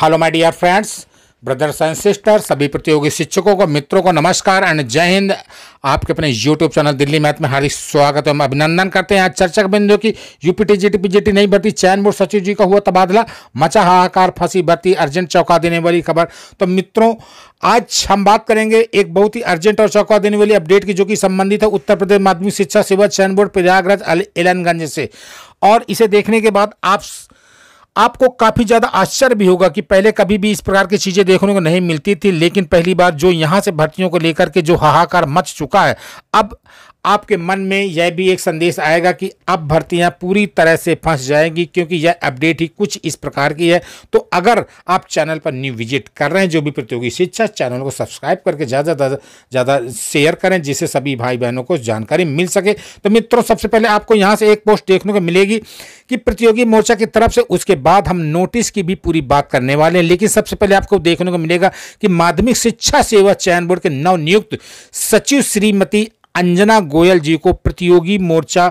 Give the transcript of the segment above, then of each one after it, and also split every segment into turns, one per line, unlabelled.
hello my dear friends brothers and sister सभी प्रतियोगी शिक्षकों को मित्रों को नमस्कार एंड जय हिंद आपके अपने यूट्यूब चैनल दिल्ली मैथ में हार्दिक स्वागत एवं अभिनंदन करते हैं आज चर्चक बिंदु की यूपीटी जीटी पीजीटी नहीं बढ़ती चयन बोर्ड सचिव जी का हुआ तबादला मचा हाहाकार फंसी भर्ती अर्जेंट चौका देने वाली खबर तो मित्रों आज हम बात करेंगे एक बहुत ही अर्जेंट और चौका देने वाली अपडेट की जो कि संबंधित है उत्तर प्रदेश माध्यमिक शिक्षा सेवा चयन बोर्ड प्रयागराज एलनगंज से और इसे देखने के बाद आप आपको काफी ज्यादा आश्चर्य भी होगा कि पहले कभी भी इस प्रकार की चीजें देखने को नहीं मिलती थी लेकिन पहली बार जो यहां से भर्तियों को लेकर के जो हाहाकार मच चुका है अब आपके मन में यह भी एक संदेश आएगा कि अब भर्तियां पूरी तरह से फंस जाएंगी क्योंकि यह अपडेट ही कुछ इस प्रकार की है तो अगर आप चैनल पर न्यू विजिट कर रहे हैं जो भी प्रतियोगी शिक्षा चैनल को सब्सक्राइब करके ज़्यादा से ज़्यादा शेयर करें जिससे सभी भाई बहनों को जानकारी मिल सके तो मित्रों सबसे पहले आपको यहाँ से एक पोस्ट देखने को मिलेगी कि प्रतियोगी मोर्चा की तरफ से उसके बाद हम नोटिस की भी पूरी बात करने वाले हैं लेकिन सबसे पहले आपको देखने को मिलेगा कि माध्यमिक शिक्षा सेवा चयन बोर्ड के नवनियुक्त सचिव श्रीमती अंजना गोयल जी को प्रतियोगी मोर्चा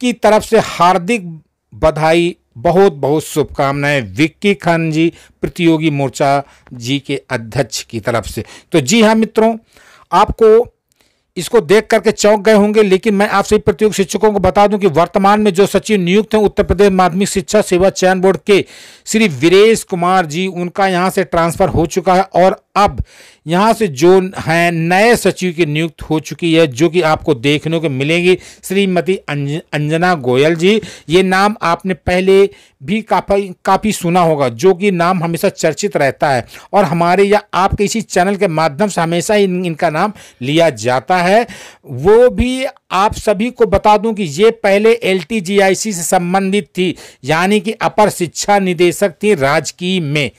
की तरफ से हार्दिक बधाई बहुत बहुत शुभकामनाएं विक्की खान जी प्रतियोगी मोर्चा जी के अध्यक्ष की तरफ से तो जी हाँ मित्रों आपको इसको देख करके चौंक गए होंगे लेकिन मैं आप सभी प्रतियोगी शिक्षकों को बता दूं कि वर्तमान में जो सचिव नियुक्त हैं उत्तर प्रदेश माध्यमिक शिक्षा सेवा चयन बोर्ड के श्री वीरेश कुमार जी उनका यहां से ट्रांसफर हो चुका है और अब यहाँ से जो हैं नए सचिव की नियुक्त हो चुकी है जो कि आपको देखने को मिलेंगी श्रीमती अंजना गोयल जी ये नाम आपने पहले भी काफ़ी काफ़ी सुना होगा जो कि नाम हमेशा चर्चित रहता है और हमारे या आपके इसी चैनल के माध्यम से हमेशा इन, इनका नाम लिया जाता है वो भी आप सभी को बता दूं कि ये पहले एल से संबंधित थी यानी कि अपर शिक्षा निदेशक थी राजकीय में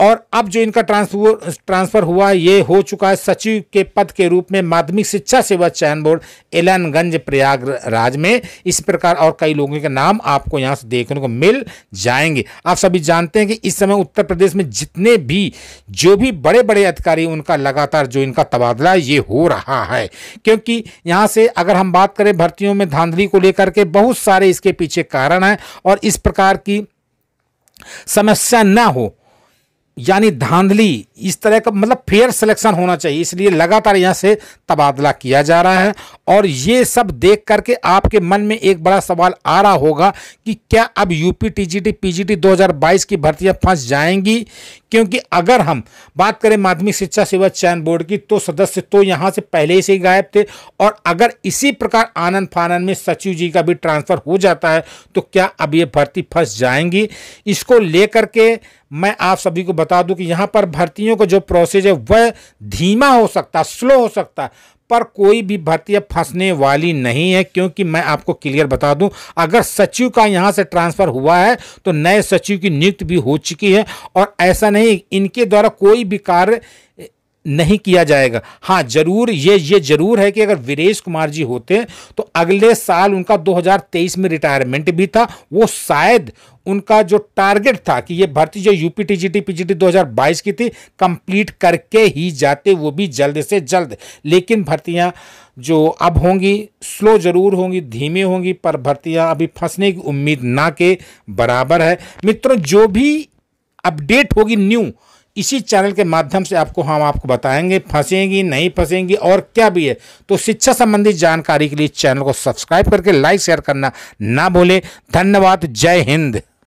और अब जो इनका ट्रांसफर ट्रांसफर हुआ ये हो चुका है सचिव के पद के रूप में माध्यमिक शिक्षा सेवा चयन बोर्ड एलनगंज प्रयागराज में इस प्रकार और कई लोगों के नाम आपको यहाँ से देखने को मिल जाएंगे आप सभी जानते हैं कि इस समय उत्तर प्रदेश में जितने भी जो भी बड़े बड़े अधिकारी उनका लगातार जो इनका तबादला ये हो रहा है क्योंकि यहाँ से अगर हम बात करें भर्तियों में धांधली को लेकर के बहुत सारे इसके पीछे कारण हैं और इस प्रकार की समस्या ना हो यानी धांधली इस तरह का मतलब फेयर सिलेक्शन होना चाहिए इसलिए लगातार यहाँ से तबादला किया जा रहा है और ये सब देख करके आपके मन में एक बड़ा सवाल आ रहा होगा कि क्या अब यूपी टीजीटी पीजीटी 2022 की भर्तियां फंस जाएंगी क्योंकि अगर हम बात करें माध्यमिक शिक्षा सेवा चयन बोर्ड की तो सदस्य तो यहाँ से पहले से ही गायब थे और अगर इसी प्रकार आनंद फानन में सचिव जी का भी ट्रांसफर हो जाता है तो क्या अब ये भर्ती फंस जाएंगी इसको लेकर के मैं आप सभी को बता दूं कि यहाँ पर भर्तियों का जो प्रोसेस है वह धीमा हो सकता स्लो हो सकता पर कोई भी भर्ती अब फंसने वाली नहीं है क्योंकि मैं आपको क्लियर बता दूं अगर सचिव का यहां से ट्रांसफर हुआ है तो नए सचिव की नियुक्ति भी हो चुकी है और ऐसा नहीं इनके द्वारा कोई भी कार्य नहीं किया जाएगा हाँ जरूर ये ये जरूर है कि अगर वीरेश कुमार जी होते तो अगले साल उनका 2023 में रिटायरमेंट भी था वो शायद उनका जो टारगेट था कि ये भर्ती जो UP T T G P G T दो की थी कंप्लीट करके ही जाते वो भी जल्द से जल्द लेकिन भर्तियां जो अब होंगी स्लो ज़रूर होंगी धीमे होंगी पर भर्तियां अभी फंसने की उम्मीद ना के बराबर है मित्रों जो भी अपडेट होगी न्यू इसी चैनल के माध्यम से आपको हम आपको बताएंगे फंसेंगी नहीं फंसेंगी और क्या भी है तो शिक्षा संबंधी जानकारी के लिए चैनल को सब्सक्राइब करके लाइक शेयर करना ना भूलें धन्यवाद जय हिंद